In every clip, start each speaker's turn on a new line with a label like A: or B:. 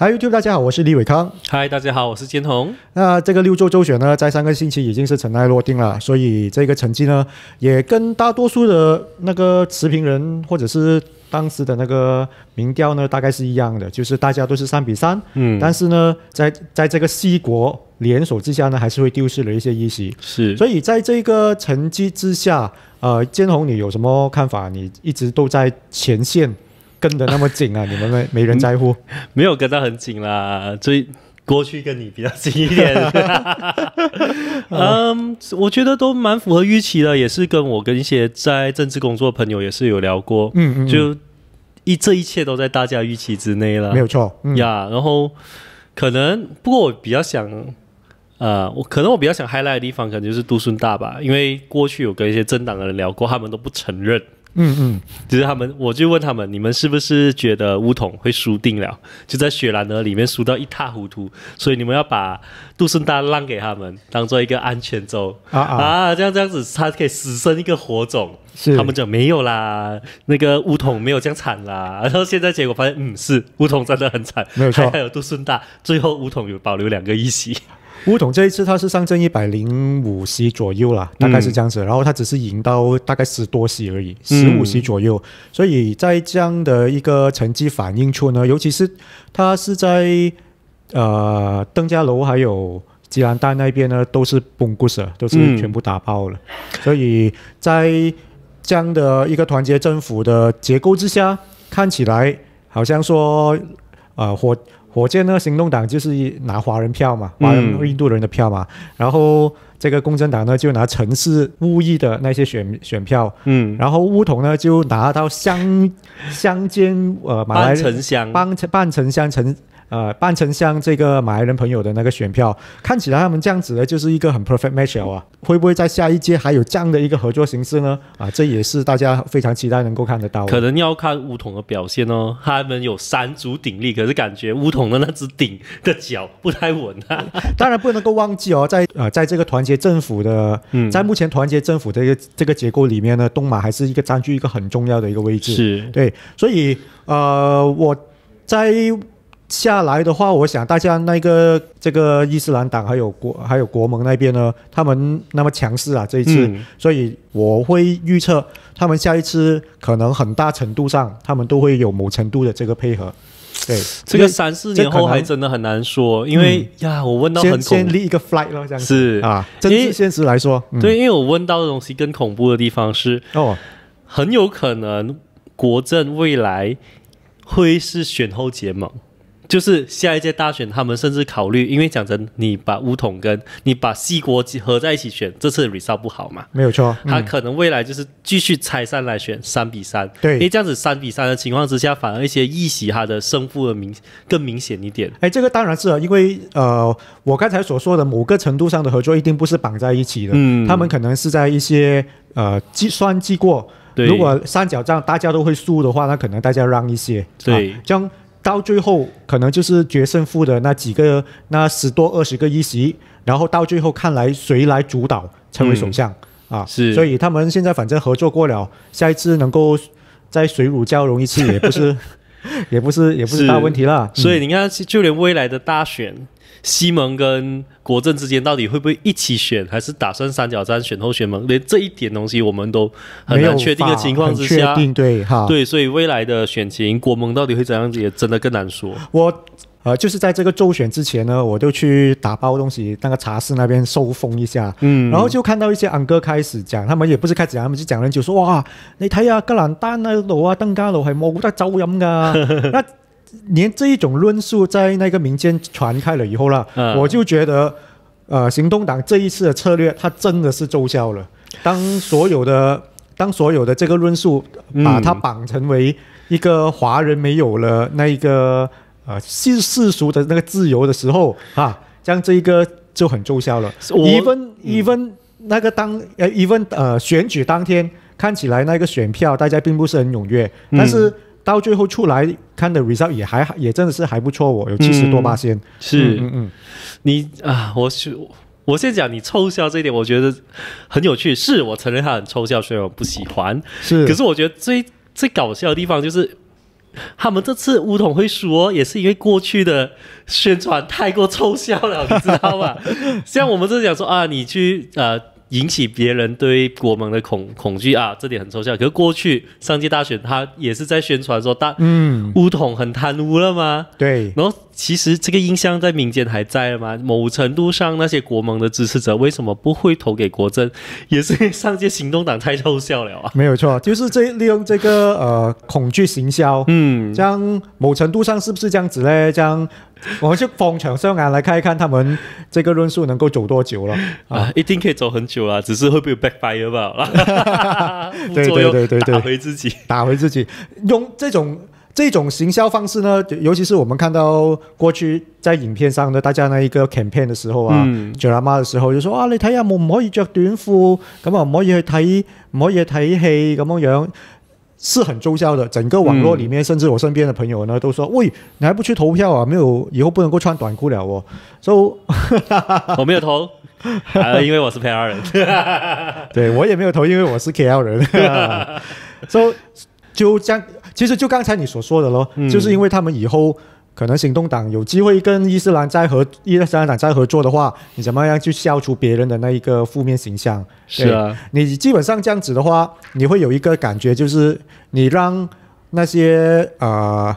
A: 嗨 YouTube，大家好，我是李伟康。
B: 嗨，大家好，我是坚宏。
A: 那这个六周周选呢，在上个星期已经是尘埃落定了，所以这个成绩呢，也跟大多数的那个持平人或者是当时的那个民调呢，大概是一样的，就是大家都是三比三。嗯，但是呢，在在这个西国联手之下呢，还是会丢失了一些议席。是，所以在这个成绩之下，呃，坚宏，你有什么看法？你一直都在前线。跟的那么紧啊，你们没 没人在乎？
B: 没有跟到很紧啦，所以过去跟你比较紧一点。嗯，我觉得都蛮符合预期的，也是跟我跟一些在政治工作的朋友也是有聊过。嗯嗯，就一这一切都在大家预期之内了，没有错呀。然后可能不过我比较想，呃，我可能我比较想 high l i g h t 的地方，可能就是杜顺大吧，因为过去有跟一些政党的人聊过，他们都不承认。嗯嗯，就是他们，我就问他们，你们是不是觉得乌统会输定了？就在雪兰莪里面输到一塌糊涂，所以你们要把杜顺大让给他们，当做一个安全州啊啊，这样这样子，他可以死生一个火种。他们讲没有啦，那个乌统没有这样惨啦。然后现在结果发现，嗯，是乌统真的很惨，没有错。还有杜顺大，最后乌统有保留两个一席。
A: 乌总这一次他是上阵一百零五席左右啦，大概是这样子，然后他只是赢到大概十多席而已，十五席左右。所以在这样的一个成绩反映出呢，尤其是他是在呃邓家楼还有吉兰丹那边呢，都是崩故事，都是全部打爆了。所以在这样的一个团结政府的结构之下，看起来好像说呃火。火箭那个行动党就是拿华人票嘛，华人、印度人的票嘛，然后。这个共产党呢，就拿城市巫裔的那些选选票，嗯，然后乌统呢就拿到乡乡间呃，马半城乡帮半城乡城呃半城乡这个马来人朋友的那个选票，看起来他们这样子呢，就是一个很 perfect match 啊，会不会在下一届还有这样的一个合作形式呢？啊，这也是大家非常期待能够看得到。可
B: 能要看乌统的表现哦，他们有三足鼎立，可是感觉乌统的那只鼎的脚不太稳啊。
A: 当然不能够忘记哦，在呃在这个团结。些政府的，在目前团结政府这个这个结构里面呢，东马还是一个占据一个很重要的一个位置。是对，所以呃，我在下来的话，我想大家那个这个伊斯兰党还有国还有国盟那边呢，他们那么强势啊，这一次，所以我会预测他们下一次可能很大程度上他们都会有某程度的这个配合。
B: 对，这个三四年后还真的很难说，因为呀，我问到很恐怖。先立一个 f l g 了，是啊，真
A: 实现实来说，
B: 对，因为我问到的东西更恐怖的地方是哦，很有可能国政未来会是选后结盟。就是下一届大选，他们甚至考虑，因为讲真，你把乌统跟你把西国合在一起选，这次 result 不好嘛？
A: 没有错，他可
B: 能未来就是继续拆散来选，三比三。对，因为这样子三比三的情况之下，反而一些议席他的胜负的明更明显一点。
A: 哎，这个当然是了，因为呃，我刚才所说的某个程度上的合作，一定不是绑在一起的。嗯，他们可能是在一些呃计算计过，如果三角仗大家都会输的话，那可能大家让一些。对，将。到最后可能就是决胜负的那几个那十多二十个议席，然后到最后看来谁来主导成为首相啊？是，所以他们现在反正合作过了，下一次能够再水乳交融一次也不是，也不是也不是大问题啦。所以
B: 你看，就连未来的大选。西蒙跟国政之间到底会不会一起选，还是打算三角战选后选盟？连这一点东西我们都很难确定的情况之下，
A: 对哈，对，
B: 所以未来的选情，国盟到底会怎样子，也真的更难说。
A: 我呃，就是在这个周选之前呢，我就去打包东西，那个茶室那边收风一下，嗯，然后就看到一些昂哥开始讲，他们也不是开始讲，他们就讲了就说，哇，你睇下格兰丹那度啊，登加路系冇得走音噶。连这一种论述在那个民间传开了以后啦，我就觉得，呃，行动党这一次的策略，它真的是奏效了。当所有的当所有的这个论述把它绑成为一个华人没有了那一个呃世世俗的那个自由的时候啊，这样这一个就很奏效了。一份一份那个当呃一份呃选举当天看起来那个选票大家并不是很踊跃，但是。到最后出来看的 result 也还也真的是还不错哦，有七十多八千。是，嗯嗯，
B: 你啊，我是我先讲你抽象这一点，我觉得很有趣。是我承认他很抽象，所以我不喜欢。是，可是我觉得最最搞笑的地方就是，他们这次乌统会输，也是因为过去的宣传太过抽象了，你知道吧？像我们这讲说啊，你去呃。引起别人对国盟的恐恐惧啊，这点很抽象。可是过去上届大选，他也是在宣传说，大嗯，乌统很贪污了吗？对。然后其实这个印象在民间还在了吗？某程度上，那些国盟的支持者为什么不会投给国政？也是上届行动党太抽象了啊。
A: 没有错，就是这利用这个呃恐惧行销，嗯，将某程度上是不是这样子嘞？将。我们去放场上眼来看一看，他们这个论述能够走多久了
B: 啊，一定可以走很久啊，只是会不会 backfire 吧？对对对对对，打回自己，打回自己，
A: 用这种这种行销方式呢？尤其是我们看到过去在影片上的大家那一个 campaign 的时候啊，最热妈的时候，就说啊，你睇下，我唔可以着短裤，咁啊唔可以去睇，唔可以睇戏，咁样样。是很奏效的，整个网络里面，甚至我身边的朋友呢，都说：“喂，你还不去投票啊？没有，以后不能够穿短裤了哦。” so
B: 我没有投，因为我是配二人。
A: 对我也没有投，因为我是 KL 人。so 就这样，其实就刚才你所说的咯，就是因为他们以后。可能行动党有机会跟伊斯兰再合，伊斯兰党再合作的话，你怎么样去消除别人的那一个负面形象？是啊，你基本上这样子的话，你会有一个感觉，就是你让那些呃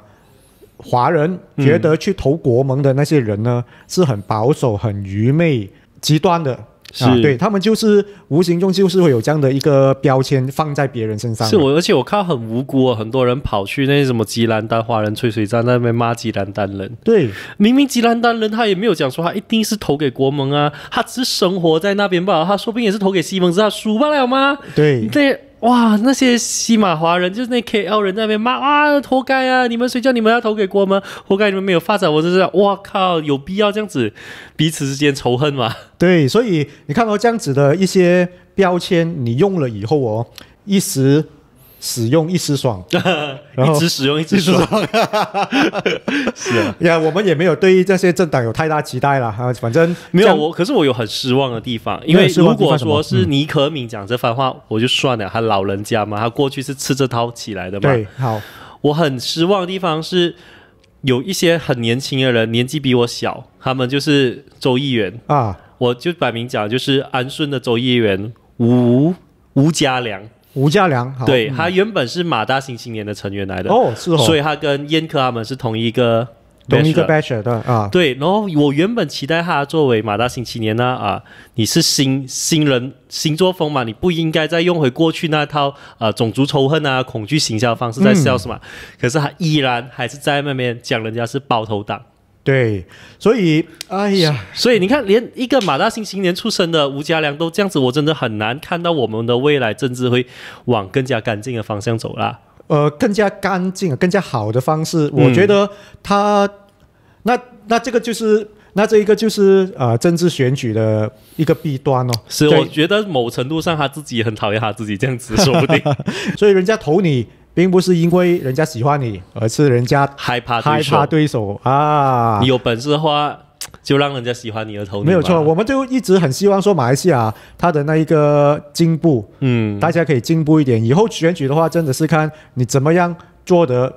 A: 华人觉得去投国盟的那些人呢，是很保守、很愚昧、极端的。啊，对他们就是无形中就是会有这样的一个标签放在别人身上。是，我
B: 而且我看很无辜啊，很多人跑去那些什么吉兰丹华人吹水站那边骂吉兰丹人。对，明明吉兰丹人他也没有讲说他一定是投给国盟啊，他只是生活在那边罢了，他说不定也是投给西蒙斯，他输不了吗？对。哇，那些西马华人就是那 KL 人在那边骂啊，活该啊！你们谁叫你们要投给国门，活该你们没有发展。我真是，我靠，有必要这样子彼此之间仇恨吗？
A: 对，所以你看到这样子的一些标签，你用了以后哦，一时。使用一时 爽，
B: 一直使用一直爽，是
A: 呀，我们也没有对这些政党有太大期待了啊。反正没有
B: 我，可是我有很失望的地方，因为如果说是尼可敏讲这番话，我就算了，他老人家嘛，他过去是吃这套起来的嘛。对，好，我很失望的地方是有一些很年轻的人，年纪比我小，他们就是周议员啊，我就摆明讲，就是安顺的周议员
A: 吴吴家良。吴家良，对他
B: 原本是马大新青年的成员来的哦，是哦，所以他跟燕科他们是同一个同一个 batch 的啊，对，然后我原本期待他作为马大新青年呢啊，你是新新人新作风嘛，你不应该再用回过去那套啊种族仇恨啊恐惧行销方式在 s l 什么，可是他依然还是在那边讲人家是包头党。对，所以哎呀，所以你看，连一个马大兴青年出身的吴家良都这样子，我真的很难看到我们的未来政治会往更加干净的方向走啦。
A: 呃，更加干净、更加好的方式，我觉得他那那这个就是那这一个就是呃政治选举的一个弊端哦。是，我
B: 觉得某程度上他自己很讨厌他自己这样子，说不定，所
A: 以人家投你。并不是因为人家喜欢你，而是人家
B: 害怕对手。害怕对
A: 手啊！你有
B: 本事的话，就让人家喜欢你的头。没有错，我
A: 们就一直很希望说马来西亚它的那一个进步，嗯，大家可以进步一点。以后选举的话，真的是看你怎么样做得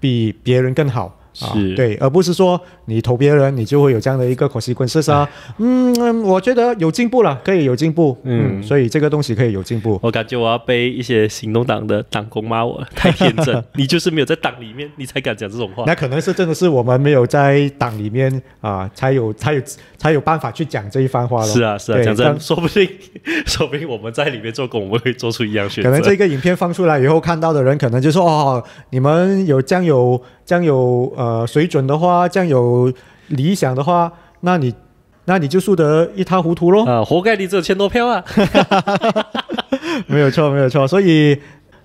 A: 比别人更好。是，对，而不是说你投别人，你就会有这样的一个口习惯，是是嗯，我觉得有进步了，可以有进步，嗯，所以这个东西可以有进步。
B: 我感觉我要被一些行动党的党工骂我太天真，你就是没有在党里面，你才敢讲这种话。那可
A: 能是真的是我们没有在党里面啊，才有才有才有办法去讲这一番话了。是啊是啊，讲真，说
B: 不定，说不定我们在里面做工，我们会做出一样选择。可能这
A: 个影片放出来以后，看到的人可能就说哦，你们有将有。这样有呃水准的话，这样有理想的话，那你那你就输得一塌糊涂喽啊！
B: 活该你只有千多
A: 票啊！没有错，没有错。所以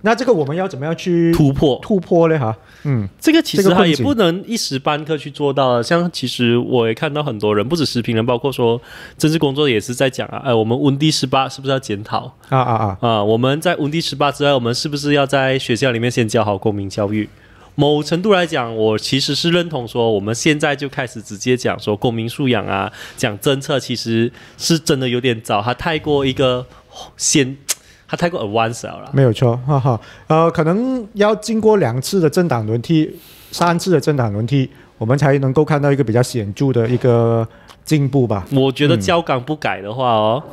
A: 那这个我们要怎么样去突破突破呢？哈，
B: 嗯，这个其实也不能一时半刻去做到。像其实我也看到很多人，不止视频人，包括说政治工作也是在讲啊。哎，我们温第十八是不是要检讨啊啊啊啊！我们在温第十八之外，我们是不是要在学校里面先教好公民教育？某程度来讲，我其实是认同说，我们现在就开始直接讲说公民素养啊，讲政策其实是真的有点早，它太过一个先，它太过 advanced 了。
A: 没有错，哈哈，呃，可能要经过两次的政党轮替，三次的政党轮替，我们才能够看到一个比较显著的一个进步吧。
B: 我觉得教改不改的话哦。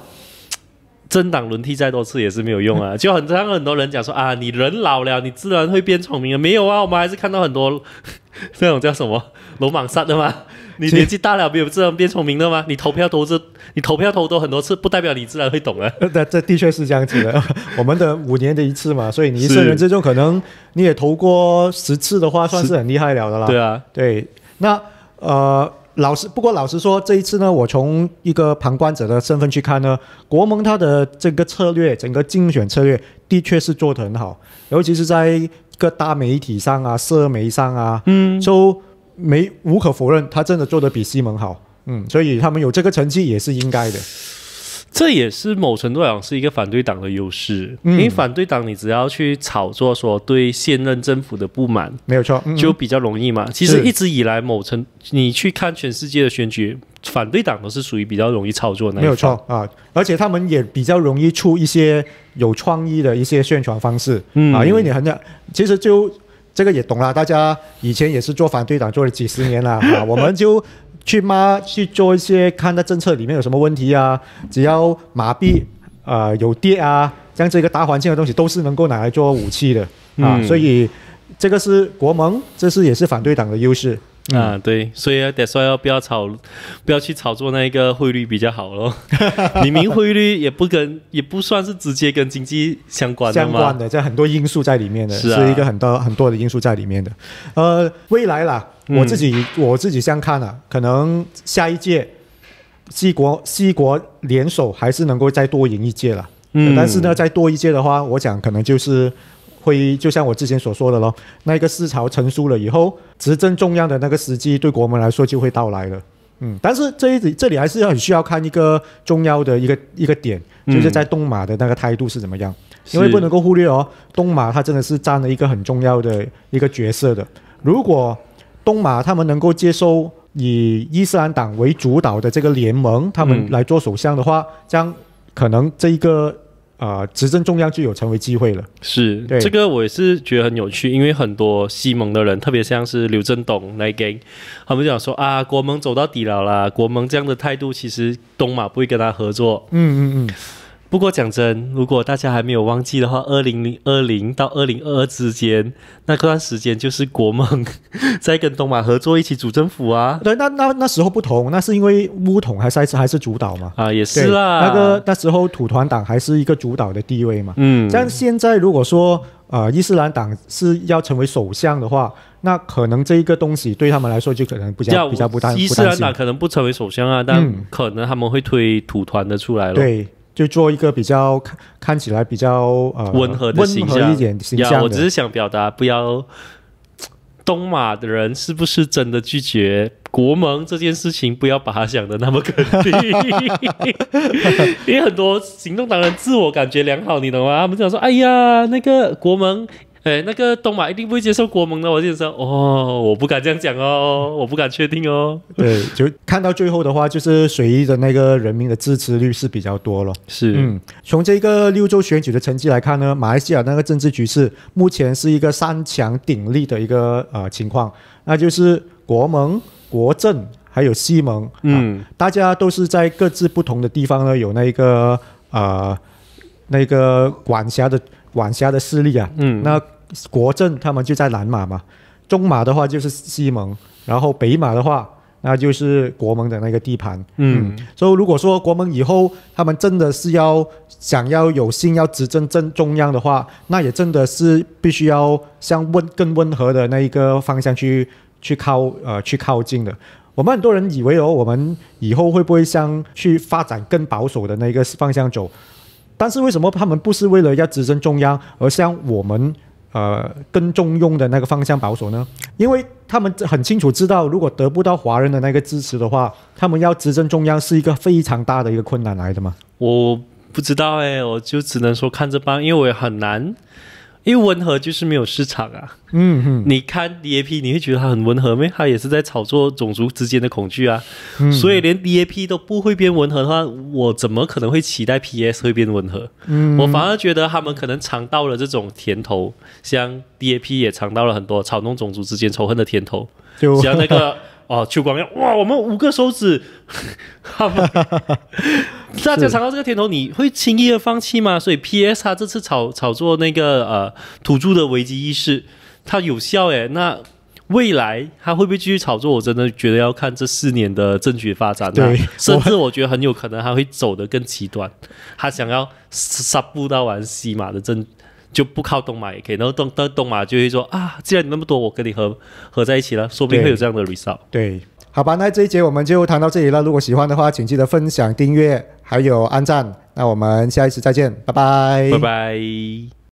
B: 政党轮替再多次也是没有用啊，就很常很多人讲说啊，你人老了，你自然会变聪明了。没有啊，我们还是看到很多 那种叫什么龙蟒杀的吗？你年纪大了，不有自然变聪明的吗？你投票投这，你投票投多很多次，不代表你自然会懂了。
A: 对，这的确是这样子的。我们的五年的一次嘛，所以你一生人之中，可能你也投过十次的话，算是很厉害了的啦。对啊，对，那呃，老实不过，老实说，这一次呢，我从一个旁观者的身份去看呢，国盟他的这个策略，整个竞选策略的确是做得很好，尤其是在个大媒体上啊，社媒上啊，嗯，就没无可否认，他真的做得比西蒙好，嗯，所以他们有这个成绩也是应该的。
B: 这也是某程度上是一个反对党的优势，因为反对党你只要去炒作说对现任政府的不满，没有错，就比较容易嘛。其实一直以来，某程你去看全世界的选举，反对党都是属于比较容易操作的。没有错
A: 啊，而且他们也比较容易出一些有创意的一些宣传方式啊，因为你很想，其实就这个也懂啦。大家以前也是做反对党做了几十年了啊，我们就。去嘛去做一些看那政策里面有什么问题啊？只要麻痹啊有跌啊，像这个大环境的东西都是能够拿来做武器的啊。所以这个是国盟，这是也是反对党的优势
B: 啊。对，所以得说要不要炒，不要去炒作那一个汇率比较好咯。明 明汇率也不跟，也不算是直接跟经济相关的相关
A: 的，这很多因素在里面的，是一个很多很多的因素在里面的。呃，未来啦。我自己我自己这样看啊，可能下一届西国西国联手还是能够再多赢一届了。嗯，但是呢，再多一届的话，我讲可能就是会就像我之前所说的咯，那个思潮成熟了以后，执政中央的那个时机对国门来说就会到来了。嗯，但是这里这里还是很需要看一个重要的一个一个点，就是在东马的那个态度是怎么样，因为不能够忽略哦，东马它真的是占了一个很重要的一个角色的，如果。东马他们能够接受以伊斯兰党为主导的这个联盟，他们来做首相的话，这样可能这一个啊执政中央就有成为机会了。
B: 是，这个我也是觉得很有趣，因为很多西蒙的人，特别像是刘振东来给他们讲说啊，国盟走到底了啦，国盟这样的态度，其实东马不会跟他合作。嗯嗯嗯。不过讲真，如果大家还没有忘记的话，二零零二零到二零二二之间那段时间，就是国梦 在跟东马合作一起组政府啊。对，那
A: 那那时候不同，那是因为乌统还是还是主导嘛。
B: 啊，也是啦。那个
A: 那时候土团党还是一个主导的地位嘛。嗯。像现在如果说啊伊斯兰党是要成为首相的话，那可能这一个东西对他们来说就可能比较比较不伊斯兰党可
B: 能不成为首相啊，但可能他们会推土团的出来了。对。
A: 就做一个比较看看起来比较呃温和的形象一点形象，我只是
B: 想表达，不要东马的人是不是真的拒绝国盟这件事情，不要把它想的那么肯定，因为很多行动党人自我感觉良好，你懂吗？他们就想说，哎呀，那个国盟。哎，那个东马一定不会接受国盟的。我就说，哦，我不敢这样讲哦，我不敢确定哦。
A: 对，就看到最后的话，就是随意的那个人民的支持率是比较多了。是，嗯，从这个六周选举的成绩来看呢，马来西亚那个政治局势目前是一个三强鼎立的一个呃情况，那就是国盟、国政还有西盟，嗯，大家都是在各自不同的地方呢，有那个呃那个管辖的。晚霞的势力啊，嗯，那国政他们就在南马嘛，中马的话就是西蒙，然后北马的话，那就是国盟的那个地盘，嗯，所以如果说国盟以后他们真的是要想要有心要执政正中央的话，那也真的是必须要向温更温和的那一个方向去去靠呃去靠近的。我们很多人以为哦，我们以后会不会像去发展更保守的那个方向走？但是为什么他们不是为了要执政中央，而像我们，呃，更中庸的那个方向保守呢？因为他们很清楚知道，如果得不到华人的那个支持的话，他们要执政中央是一个非常大的一个困难来的嘛。
B: 我不知道哎，我就只能说看这帮，因为我也很难。因为温和就是没有市场啊，嗯嗯，你看 DAP 你会觉得它很温和，没？它也是在炒作种族之间的恐惧啊，嗯，所以连 DAP 都不会变温和的话，我怎么可能会期待 PS 会变温和？嗯，我反而觉得他们可能尝到了这种甜头，像 DAP 也尝到了很多炒弄种族之间仇恨的甜头，就像那个。哦，邱光亮哇！我们五个手指，大家尝到这个甜头，你会轻易的放弃吗？所以 P S 他这次炒炒作那个呃土著的危机意识，它有效诶，那未来他会不会继续炒作？我真的觉得要看这四年的政局发展。对，甚至我觉得很有可能他会走得更极端，他想要杀步到玩西马的政。就不靠东马也可以，然后东东东马就会说啊，既然你那么多，我跟你合合在一起了，说不定会有这样的 result。对，
A: 好吧，那这一节我们就谈到这里了。如果喜欢的话，请记得分享、订阅还有按赞。那我们下一次再见，拜拜，拜
B: 拜。